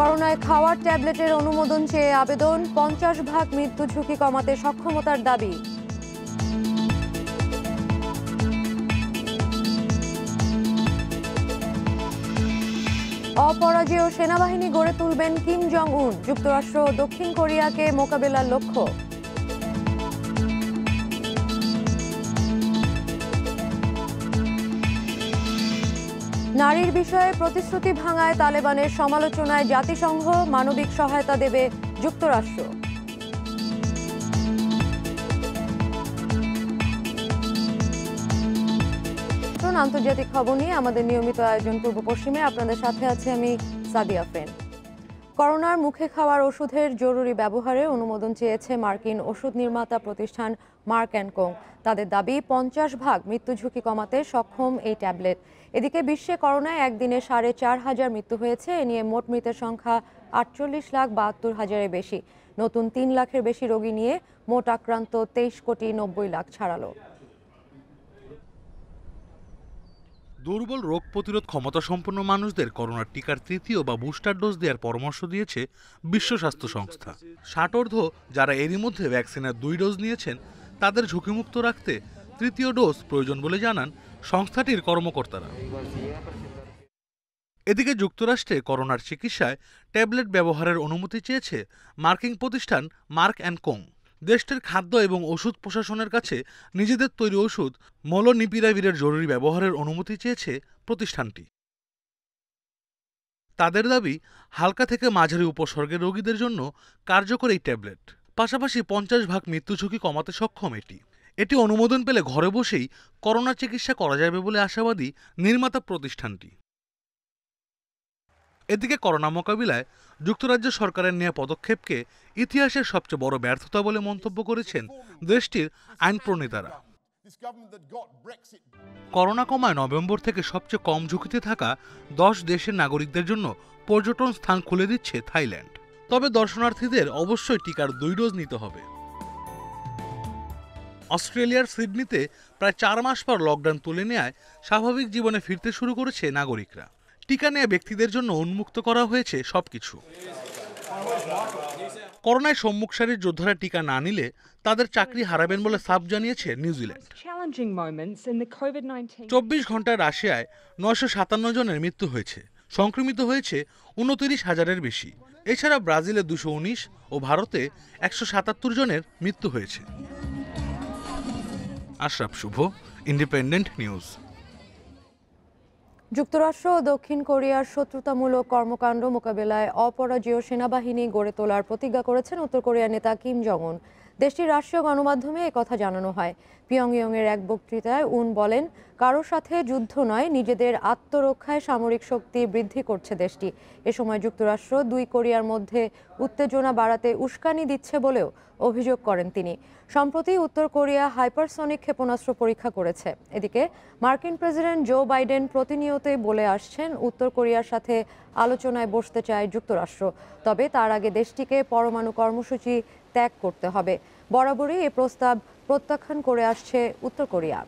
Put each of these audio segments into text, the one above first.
করোনায় খাওয়ার ট্যাবলেটের অনুমোদন চেয়ে আবেদন পঞ্চাশ ভাগ মৃত্যু ঝুঁকি কমাতে সক্ষমতার দাবি অপরাজেয় সেনাবাহিনী গড়ে তুলবেন কিম জং উন যুক্তরাষ্ট্র দক্ষিণ কোরিয়াকে মোকাবেলার লক্ষ্য নারীর বিষয়ে প্রতিশ্রুতি ভাঙায় তালেবানের সমালোচনায় জাতিসংঘ মানবিক সহায়তা দেবে যুক্তরাষ্ট্র আন্তর্জাতিক খবর নিয়ে আমাদের নিয়মিত আয়োজন পূর্ব পশ্চিমে আপনাদের সাথে আছে আমি সাদিয়া ফেন করোনার মুখে খাওয়ার ওষুধের জরুরি ব্যবহারে অনুমোদন চেয়েছে মার্কিন ওষুধ নির্মাতা প্রতিষ্ঠান মার্ক অ্যান্ড কোং তাদের দাবি পঞ্চাশ ভাগ মৃত্যু ঝুঁকি কমাতে সক্ষম এই ট্যাবলেট এদিকে বিশ্বে করোনায় একদিনে সাড়ে চার হাজার মৃত্যু হয়েছে এ নিয়ে মোট মৃতের সংখ্যা আটচল্লিশ লাখ বাহাত্তর হাজারের বেশি নতুন তিন লাখের বেশি রোগী নিয়ে মোট আক্রান্ত তেইশ কোটি নব্বই লাখ ছাড়ালো দুর্বল রোগ প্রতিরোধ ক্ষমতা সম্পন্ন মানুষদের করোনার টিকার তৃতীয় বা বুস্টার ডোজ দেওয়ার পরামর্শ দিয়েছে বিশ্ব স্বাস্থ্য সংস্থা ষাটর্ধ যারা এরই মধ্যে ভ্যাকসিনের দুই ডোজ নিয়েছেন তাদের ঝুঁকিমুক্ত রাখতে তৃতীয় ডোজ প্রয়োজন বলে জানান সংস্থাটির কর্মকর্তারা এদিকে যুক্তরাষ্ট্রে করোনার চিকিৎসায় ট্যাবলেট ব্যবহারের অনুমতি চেয়েছে মার্কিং প্রতিষ্ঠান মার্ক অ্যান্ড কোং দেশটির খাদ্য এবং ওষুধ প্রশাসনের কাছে নিজেদের তৈরি ওষুধ মলনিপিরাভিরের জরুরি ব্যবহারের অনুমতি চেয়েছে প্রতিষ্ঠানটি তাদের দাবি হালকা থেকে মাঝারি উপসর্গের রোগীদের জন্য কার্যকর এই ট্যাবলেট পাশাপাশি পঞ্চাশ ভাগ মৃত্যু ঝুঁকি কমাতে সক্ষম এটি এটি অনুমোদন পেলে ঘরে বসেই করোনা চিকিৎসা করা যাবে বলে আশাবাদী নির্মাতা প্রতিষ্ঠানটি এদিকে করোনা মোকাবিলায় যুক্তরাজ্য সরকারের নেওয়া পদক্ষেপকে ইতিহাসের সবচেয়ে বড় ব্যর্থতা বলে মন্তব্য করেছেন দেশটির আইন প্রণেতারা করোনা কমায় নভেম্বর থেকে সবচেয়ে কম ঝুঁকিতে থাকা দশ দেশের নাগরিকদের জন্য পর্যটন স্থান খুলে দিচ্ছে থাইল্যান্ড তবে দর্শনার্থীদের অবশ্যই টিকার দুই ডোজ নিতে হবে অস্ট্রেলিয়ার সিডনিতে প্রায় চার মাস পর লকডাউন তুলে নেয় স্বাভাবিক জীবনে ফিরতে শুরু করেছে নাগরিকরা টিকা নেয়া ব্যক্তিদের জন্য উন্মুক্ত করা হয়েছে সবকিছু করোনায় সম্মুখ সারির যোদ্ধারা টিকা না নিলে তাদের চাকরি হারাবেন বলে সাফ জানিয়েছে নিউজিল্যান্ড চব্বিশ ঘন্টায় রাশিয়ায় নয়শো সাতান্ন জনের মৃত্যু হয়েছে সংক্রমিত হয়েছে উনতিরিশ হাজারের বেশি এছাড়া ব্রাজিলে দুশো উনিশ ও ভারতে একশো সাতাত্তর জনের মৃত্যু হয়েছে আশরাফ শুভ ইন্ডিপেন্ডেন্ট নিউজ যুক্তরাষ্ট্র ও দক্ষিণ কোরিয়ার শত্রুতামূলক কর্মকাণ্ড মোকাবেলায় অপরাজেয় সেনাবাহিনী গড়ে তোলার প্রতিজ্ঞা করেছেন উত্তর কোরিয়ার নেতা কিম জং উন দেশটির রাষ্ট্রীয় গণমাধ্যমে কথা জানানো হয় পিয়ংইয়ংয়ের এক বক্তৃতায় উন বলেন কারোর সাথে যুদ্ধ নয় নিজেদের আত্মরক্ষায় সামরিক শক্তি বৃদ্ধি করছে দেশটি এ সময় যুক্তরাষ্ট্র দুই কোরিয়ার মধ্যে উত্তেজনা বাড়াতে উস্কানি দিচ্ছে বলেও অভিযোগ করেন তিনি সম্প্রতি উত্তর কোরিয়া হাইপারসনিক ক্ষেপণাস্ত্র পরীক্ষা করেছে এদিকে মার্কিন প্রেসিডেন্ট জো বাইডেন প্রতিনিয়তই বলে আসছেন উত্তর কোরিয়ার সাথে আলোচনায় বসতে চায় যুক্তরাষ্ট্র তবে তার আগে দেশটিকে পরমাণু কর্মসূচি ত্যাগ করতে হবে বরাবরই এ প্রস্তাব প্রত্যাখ্যান করে আসছে উত্তর কোরিয়া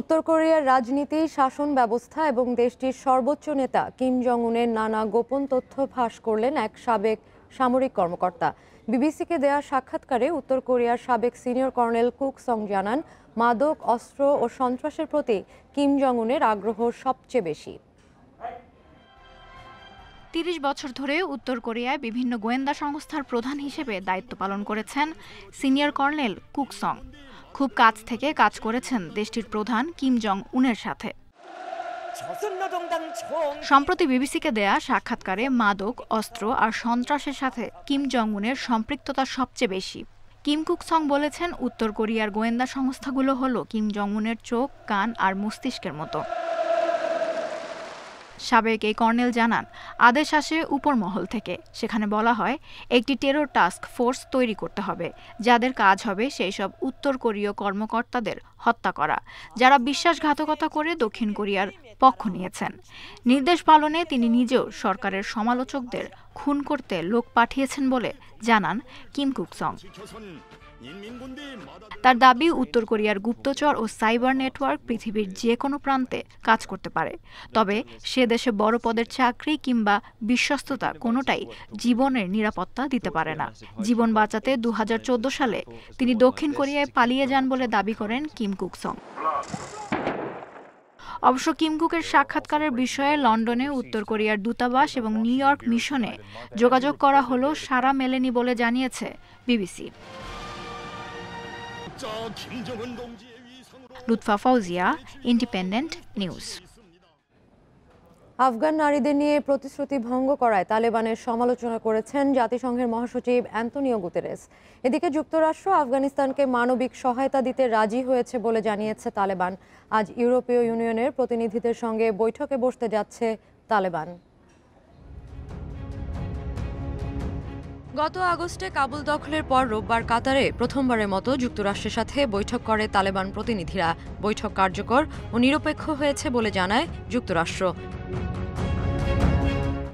উত্তর কোরিয়ার রাজনীতি শাসন ব্যবস্থা এবং দেশটির সর্বোচ্চ নেতা কিম জং উনের নানা গোপন তথ্য ফাঁস করলেন এক সাবেক সামরিক কর্মকর্তা বিবিসিকে দেয়া সাক্ষাৎকারে উত্তর কোরিয়ার সাবেক সিনিয়র কর্নেল কুক সং জানান মাদক অস্ত্র ও সন্ত্রাসের প্রতি কিম জং উনের আগ্রহ সবচেয়ে বেশি তিরিশ বছর ধরে উত্তর কোরিয়ায় বিভিন্ন গোয়েন্দা সংস্থার প্রধান হিসেবে দায়িত্ব পালন করেছেন সিনিয়র কর্নেল কুকসং খুব কাছ থেকে কাজ করেছেন দেশটির প্রধান কিম জং উনের সাথে সম্প্রতি বিবিসিকে দেয়া সাক্ষাৎকারে মাদক অস্ত্র আর সন্ত্রাসের সাথে কিম জং উনের সম্পৃক্ততা সবচেয়ে বেশি কিম কুকসং বলেছেন উত্তর কোরিয়ার গোয়েন্দা সংস্থাগুলো হলো কিম জং উনের চোখ কান আর মস্তিষ্কের মতো সাবেক এই কর্নেল জানান আদেশ আসে উপর মহল থেকে সেখানে বলা হয় একটি টেরোর টাস্ক ফোর্স তৈরি করতে হবে যাদের কাজ হবে সেই সব উত্তর কোরীয় কর্মকর্তাদের হত্যা করা যারা বিশ্বাসঘাতকতা করে দক্ষিণ কোরিয়ার পক্ষ নিয়েছেন নির্দেশ পালনে তিনি নিজেও সরকারের সমালোচকদের খুন করতে লোক পাঠিয়েছেন বলে জানান কিম কুকসং তার দাবি উত্তর কোরিয়ার গুপ্তচর ও সাইবার নেটওয়ার্ক পৃথিবীর যে কোনো প্রান্তে কাজ করতে পারে তবে সে দেশে বড় পদের চাকরি কিংবা বিশ্বস্ততা কোনোটাই জীবনের নিরাপত্তা দিতে পারে না জীবন বাঁচাতে দু সালে তিনি দক্ষিণ কোরিয়ায় পালিয়ে যান বলে দাবি করেন কিম কুকসং অবশ্য কিমকুকের সাক্ষাৎকারের বিষয়ে লন্ডনে উত্তর কোরিয়ার দূতাবাস এবং নিউ ইয়র্ক মিশনে যোগাযোগ করা হলো সারা মেলেনি বলে জানিয়েছে BBC Lutfa Fouzia independent news Afghan নারীদের নিয়ে প্রতিশ্রুতি ভঙ্গ করায় তালেবানের সমালোচনা করেছেন জাতিসংঘের মহাসচিব অ্যান্তনিও গুতেরেস এদিকে যুক্তরাষ্ট্র আফগানিস্তানকে মানবিক সহায়তা দিতে রাজি হয়েছে বলে জানিয়েছে তালেবান আজ ইউরোপীয় ইউনিয়নের প্রতিনিধিদের সঙ্গে বৈঠকে বসতে যাচ্ছে তালেবান গত আগস্টে কাবুল দখলের পর রোববার কাতারে প্রথমবারের মতো যুক্তরাষ্ট্রের সাথে বৈঠক করে তালেবান প্রতিনিধিরা বৈঠক কার্যকর ও নিরপেক্ষ হয়েছে বলে জানায় যুক্তরাষ্ট্র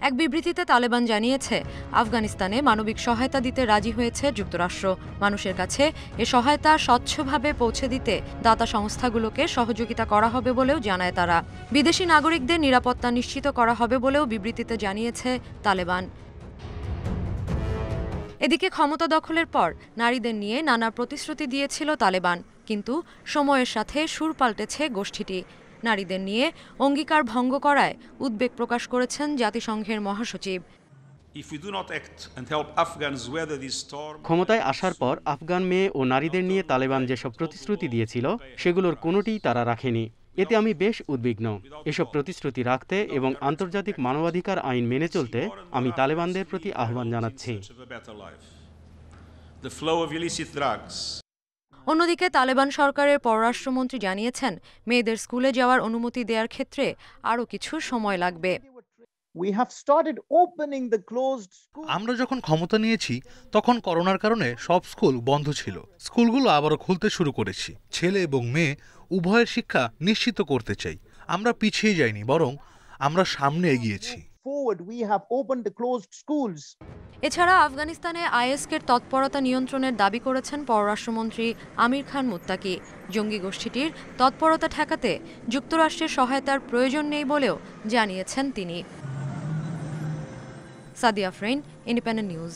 এক বিবৃতিতে তালেবান জানিয়েছে আফগানিস্তানে মানবিক সহায়তা দিতে রাজি হয়েছে যুক্তরাষ্ট্র মানুষের কাছে এ সহায়তা স্বচ্ছভাবে পৌঁছে দিতে দাতা সংস্থাগুলোকে সহযোগিতা করা হবে বলেও জানায় তারা বিদেশি নাগরিকদের নিরাপত্তা নিশ্চিত করা হবে বলেও বিবৃতিতে জানিয়েছে তালেবান এদিকে ক্ষমতা দখলের পর নারীদের নিয়ে নানা প্রতিশ্রুতি দিয়েছিল তালেবান কিন্তু সময়ের সাথে সুর পাল্টেছে গোষ্ঠীটি নারীদের নিয়ে অঙ্গীকার ভঙ্গ করায় উদ্বেগ প্রকাশ করেছেন জাতিসংঘের মহাসচিব ক্ষমতায় আসার পর আফগান মেয়ে ও নারীদের নিয়ে তালেবান যেসব প্রতিশ্রুতি দিয়েছিল সেগুলোর কোনোটিই তারা রাখেনি এতে আমি বেশ উদ্বিগ্ন এসব প্রতিশ্রুতি রাখতে এবং আন্তর্জাতিক মানবাধিকার আইন মেনে চলতে আমি তালেবানদের প্রতি আহ্বান জানাচ্ছি অন্যদিকে তালেবান সরকারের পররাষ্ট্রমন্ত্রী জানিয়েছেন মেয়েদের স্কুলে যাওয়ার অনুমতি দেওয়ার ক্ষেত্রে আরও কিছু সময় লাগবে আমরা যখন ক্ষমতা নিয়েছি তখন করোনার কারণে সব স্কুল বন্ধ ছিল স্কুলগুলো আবারও খুলতে শুরু করেছি ছেলে এবং মেয়ে উভয়ের শিক্ষা নিশ্চিত করতে চাই আমরা পিছিয়ে যাইনি বরং আমরা সামনে এগিয়েছি এছাড়া আফগানিস্তানে আইএসকের তৎপরতা নিয়ন্ত্রণের দাবি করেছেন পররাষ্ট্রমন্ত্রী আমির খান মুত্তাকি জঙ্গি গোষ্ঠীটির তৎপরতা ঠেকাতে যুক্তরাষ্ট্রের সহায়তার প্রয়োজন নেই বলেও জানিয়েছেন তিনি সাদিয়া ফ্রেন ইন্ডিপেন্ডেন্ট নিউজ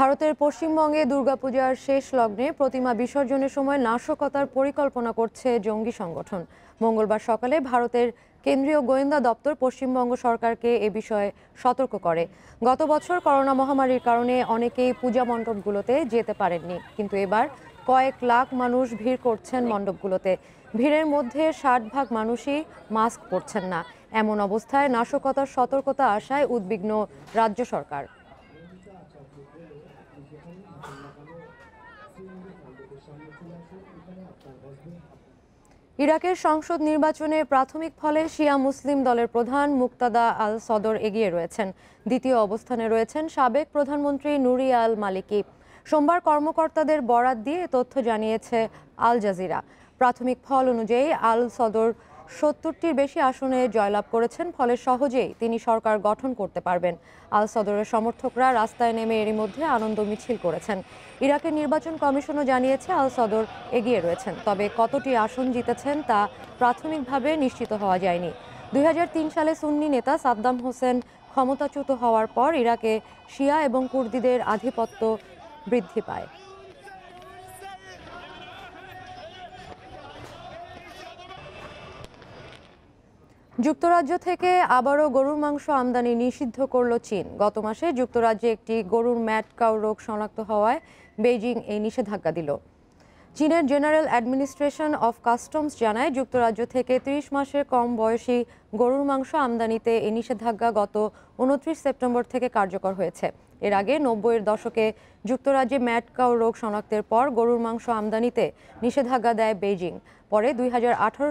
ভারতের পশ্চিমবঙ্গে দুর্গাপূজার শেষ লগ্নে প্রতিমা বিসর্জনের সময় নাশকতার পরিকল্পনা করছে জঙ্গি সংগঠন মঙ্গলবার সকালে ভারতের কেন্দ্রীয় গোয়েন্দা দপ্তর পশ্চিমবঙ্গ সরকারকে এ বিষয়ে সতর্ক করে গত বছর করোনা মহামারীর কারণে অনেকেই পূজা মণ্ডপগুলোতে যেতে পারেননি কিন্তু এবার কয়েক লাখ মানুষ ভিড় করছেন মণ্ডপগুলোতে ভিড়ের মধ্যে ষাট ভাগ মানুষই মাস্ক পরছেন না এমন অবস্থায় নাশকতার সতর্কতা আসায় উদ্বিগ্ন রাজ্য সরকার ইরাকের সংসদ নির্বাচনে প্রাথমিক ফলে শিয়া মুসলিম দলের প্রধান মুক্তাদা আল সদর এগিয়ে রয়েছেন দ্বিতীয় অবস্থানে রয়েছেন সাবেক প্রধানমন্ত্রী নুরি আল মালিকি সোমবার কর্মকর্তাদের বরাত দিয়ে তথ্য জানিয়েছে আল জাজিরা প্রাথমিক ফল অনুযায়ী আল সদর সত্তরটির বেশি আসনে জয়লাভ করেছেন ফলে সহজেই তিনি সরকার গঠন করতে পারবেন আল সদরের সমর্থকরা রাস্তায় নেমে এরই মধ্যে আনন্দ মিছিল করেছেন ইরাকের নির্বাচন কমিশনও জানিয়েছে আল সদর এগিয়ে রয়েছেন তবে কতটি আসন জিতেছেন তা প্রাথমিকভাবে নিশ্চিত হওয়া যায়নি দুই সালে সুন্নি নেতা সাদ্দাম হোসেন ক্ষমতাচ্যুত হওয়ার পর ইরাকে শিয়া এবং কুর্দিদের আধিপত্য বৃদ্ধি পায় যুক্তরাজ্য থেকে আবারও গরুর মাংস আমদানি নিষিদ্ধ করল চীন গত মাসে যুক্তরাজ্যে একটি গরুর ম্যাট কাউ রোগ শনাক্ত হওয়ায় বেইজিং এই নিষেধাজ্ঞা দিল চীনের জেনারেল অ্যাডমিনিস্ট্রেশন অফ কাস্টমস জানায় যুক্তরাজ্য থেকে ৩০ মাসের কম বয়সী গরুর মাংস আমদানিতে এই নিষেধাজ্ঞা গত উনত্রিশ সেপ্টেম্বর থেকে কার্যকর হয়েছে এর আগে নব্বইয়ের দশকে যুক্তরাজ্যে ম্যাটকাও রোগ শনাক্তের পর গরুর মাংস আমদানিতে নিষেধাজ্ঞা দেয় বেইজিং পরে দুই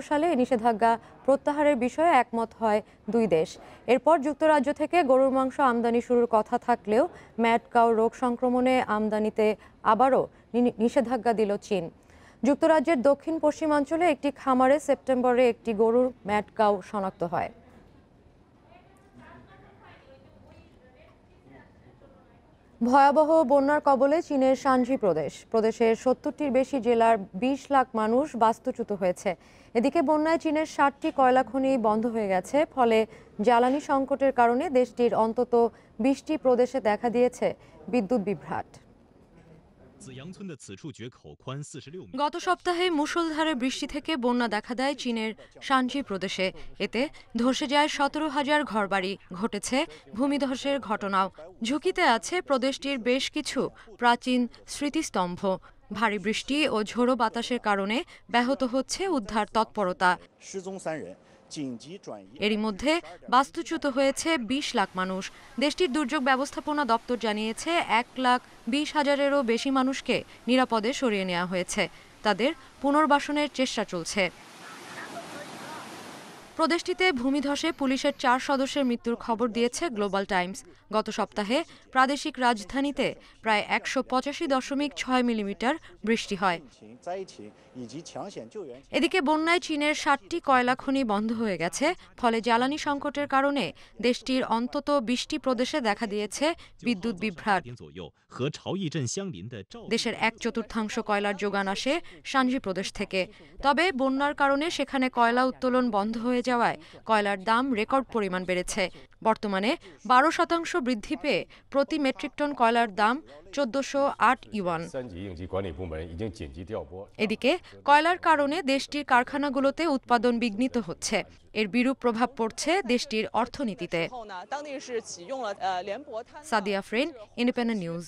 সালে এই নিষেধাজ্ঞা প্রত্যাহারের বিষয়ে একমত হয় দুই দেশ এরপর যুক্তরাজ্য থেকে গরুর মাংস আমদানি শুরুর কথা থাকলেও ম্যাটকাও রোগ সংক্রমণে আমদানিতে আবারও নিষেধাজ্ঞা দিল চীন যুক্তরাজ্যের দক্ষিণ পশ্চিমাঞ্চলে একটি খামারে সেপ্টেম্বরে একটি গরুর ম্যাটকাও শনাক্ত হয় ভয়াবহ বন্যার কবলে চীনের সানজি প্রদেশ প্রদেশের সত্তরটির বেশি জেলার ২০ লাখ মানুষ বাস্তুচ্যুত হয়েছে এদিকে বন্যায় চীনের ষাটটি কয়লা খনি বন্ধ হয়ে গেছে ফলে জ্বালানি সংকটের কারণে দেশটির অন্তত বিশটি প্রদেশে দেখা দিয়েছে বিদ্যুৎ বিভ্রাট গত সপ্তাহে মুষলধারে বৃষ্টি থেকে বন্যা দেখা দেয় চীনের শানচি প্রদেশে এতে ধসে যায় সতেরো হাজার ঘরবাড়ি ঘটেছে ভূমিধসের ঘটনাও ঝুঁকিতে আছে প্রদেশটির বেশ কিছু প্রাচীন স্মৃতিস্তম্ভ ভারী বৃষ্টি ও ঝোড়ো বাতাসের কারণে ব্যাহত হচ্ছে উদ্ধার তৎপরতা এরই মধ্যে বাস্তুচ্যুত হয়েছে ২০ লাখ মানুষ দেশটির দুর্যোগ ব্যবস্থাপনা দপ্তর জানিয়েছে এক লাখ বিশ হাজারেরও বেশি মানুষকে নিরাপদে সরিয়ে নেওয়া হয়েছে তাদের পুনর্বাসনের চেষ্টা চলছে প্রদেশটিতে ভূমিধসে পুলিশের চার সদস্যের মৃত্যুর খবর দিয়েছে গ্লোবাল টাইমস গত সপ্তাহে প্রাদেশিক রাজধানীতে প্রায় একশো পঁচাশি দশমিক ছয় মিলিমিটার বৃষ্টি হয় এদিকে বন্যায় চীনের ষাটটি কয়লা খনি বন্ধ হয়ে গেছে ফলে জ্বালানি সংকটের কারণে দেশটির অন্তত বিশটি প্রদেশে দেখা দিয়েছে বিদ্যুৎ বিভ্রাট দেশের এক চতুর্থাংশ কয়লার যোগান আসে সানজি প্রদেশ থেকে তবে বন্যার কারণে সেখানে কয়লা উত্তোলন বন্ধ হয়ে যায় যাওয়ায় কয়লার দাম রেকর্ড পরিমাণ বেড়েছে বর্তমানে বারো শতাংশ বৃদ্ধি পেয়ে প্রতি মেট্রিক টন কয়লার দাম চোদ্দশো আট ইউয়ান এদিকে কয়লার কারণে দেশটির কারখানাগুলোতে উৎপাদন বিঘ্নিত হচ্ছে এর বিরূপ প্রভাব পড়ছে দেশটির অর্থনীতিতে সাদিয়া ফ্রেন ইন্ডিপেন্ডেন্ট নিউজ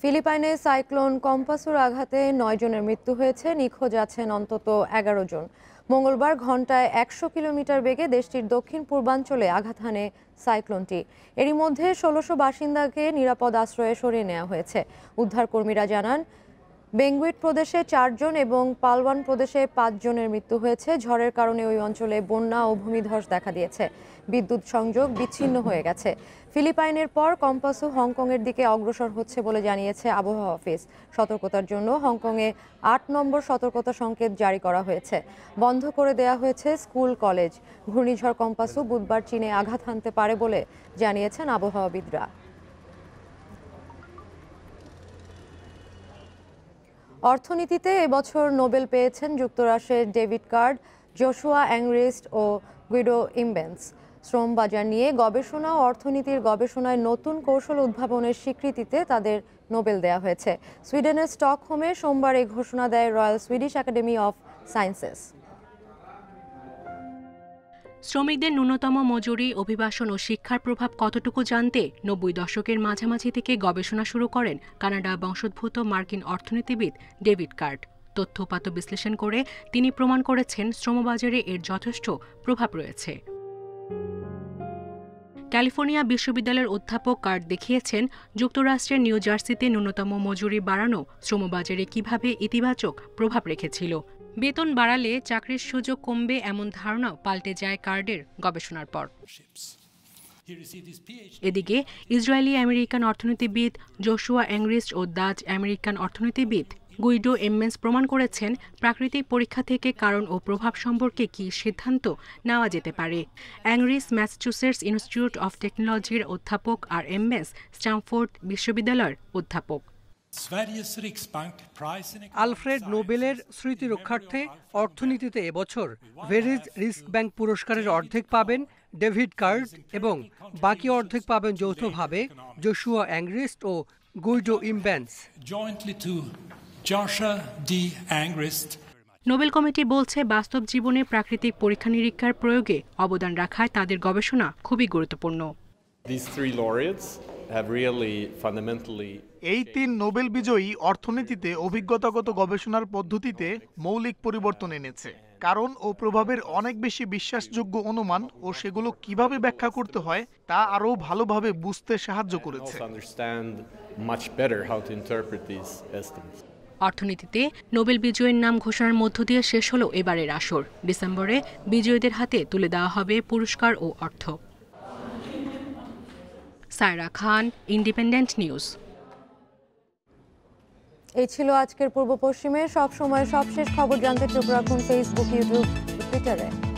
ফিলিপাইনে সাইক্লোন কম্পাসুর আঘাতে নয় জনের মৃত্যু হয়েছে নিখোঁজ আছেন অন্তত এগারো জন মঙ্গলবার ঘন্টায় একশো কিলোমিটার বেগে দেশটির দক্ষিণ পূর্বাঞ্চলে আঘাত হানে সাইক্লোনটি এরই মধ্যে ষোলোশো বাসিন্দাকে নিরাপদ আশ্রয়ে সরিয়ে নেওয়া হয়েছে উদ্ধারকর্মীরা জানান বেঙ্গুইট প্রদেশে চারজন এবং পালওয়ান প্রদেশে পাঁচজনের মৃত্যু হয়েছে ঝড়ের কারণে ওই অঞ্চলে বন্যা ও ভূমিধস দেখা দিয়েছে বিদ্যুৎ সংযোগ বিচ্ছিন্ন হয়ে গেছে ফিলিপাইনের পর কম্পাসু হংকংয়ের দিকে অগ্রসর হচ্ছে বলে জানিয়েছে আবহাওয়া অফিস সতর্কতার জন্য হংকংয়ে আট নম্বর সতর্কতা সংকেত জারি করা হয়েছে বন্ধ করে দেয়া হয়েছে স্কুল কলেজ ঘূর্ণিঝড় কম্পাসও বুধবার চীনে আঘাত হানতে পারে বলে জানিয়েছেন আবহাওয়াবিদরা অর্থনীতিতে এবছর নোবেল পেয়েছেন যুক্তরাষ্ট্রের ডেভিড কার্ড জোশুয়া অ্যাংরিস্ট ও গুইডো ইমবেন্স শ্রম বাজার নিয়ে গবেষণা ও অর্থনীতির গবেষণায় নতুন কৌশল উদ্ভাবনের স্বীকৃতিতে তাদের নোবেল দেয়া হয়েছে সুইডেনের স্টকহোমে সোমবার এই ঘোষণা দেয় Royal Swedish Academy of Sciences শ্রমিকদের ন্যূনতম মজুরি অভিবাসন ও শিক্ষার প্রভাব কতটুকু জানতে নব্বই দশকের মাঝামাঝি থেকে গবেষণা শুরু করেন কানাডা বংশোদ্ভূত মার্কিন অর্থনীতিবিদ ডেভিড কার্ট তথ্য বিশ্লেষণ করে তিনি প্রমাণ করেছেন শ্রমবাজারে এর যথেষ্ট প্রভাব রয়েছে ক্যালিফোর্নিয়া বিশ্ববিদ্যালয়ের অধ্যাপক কার্ড দেখিয়েছেন যুক্তরাষ্ট্রের নিউ জার্সিতে ন্যূনতম মজুরি বাড়ানো শ্রমবাজারে কিভাবে ইতিবাচক প্রভাব রেখেছিল বেতন বাড়ালে চাকরির সুযোগ কমবে এমন ধারণাও পাল্টে যায় কার্ডের গবেষণার পর এদিকে ইসরায়েলি আমেরিকান অর্থনীতিবিদ জোশুয়া অ্যাংরিস ও ডাচ আমেরিকান অর্থনীতিবিদ গুইডো এমমেন্স প্রমাণ করেছেন প্রাকৃতিক পরীক্ষা থেকে কারণ ও প্রভাব সম্পর্কে কি সিদ্ধান্ত নেওয়া যেতে পারে অ্যাংরিস ম্যাসাচুসেটস ইনস্টিটিউট অফ টেকনোলজির অধ্যাপক আর এমএস স্ট্যামফোর্ড বিশ্ববিদ্যালয়ের অধ্যাপক আলফ্রেড নোবেলের স্মৃতি রক্ষার্থে অর্থনীতিতে এবছর ভেরিজ রিস্ক ব্যাংক পুরস্কারের অর্ধেক পাবেন ডেভিড কার্ড এবং বাকি অর্ধেক পাবেন যৌথভাবে জশুয়া অ্যাংগ্রিস্ট ও গুইডো ইমব্যান্স নোবেল কমিটি বলছে বাস্তব জীবনে প্রাকৃতিক পরীক্ষা নিরীক্ষার প্রয়োগে অবদান রাখায় তাদের গবেষণা খুবই গুরুত্বপূর্ণ এই তিন নোবেল বিজয়ী অর্থনীতিতে অভিজ্ঞতাগত গবেষণার পদ্ধতিতে মৌলিক পরিবর্তন এনেছে কারণ ও প্রভাবের অনেক বেশি বিশ্বাসযোগ্য অনুমান ও সেগুলো কিভাবে ব্যাখ্যা করতে হয় তা আরও ভালোভাবে বুঝতে সাহায্য করেছে অর্থনীতিতে নোবেল বিজয়ীর নাম ঘোষণার মধ্য দিয়ে শেষ হলো এবারের আসর ডিসেম্বরে বিজয়ীদের হাতে তুলে দেওয়া হবে পুরস্কার ও অর্থ সায়রা খান ইন্ডিপেন্ডেন্ট নিউজ এই ছিল আজকের পূর্ব পশ্চিমে সব সবশেষ খবর জানতে চোখ রাখুন ফেসবুক ইউটিউব টুইটারে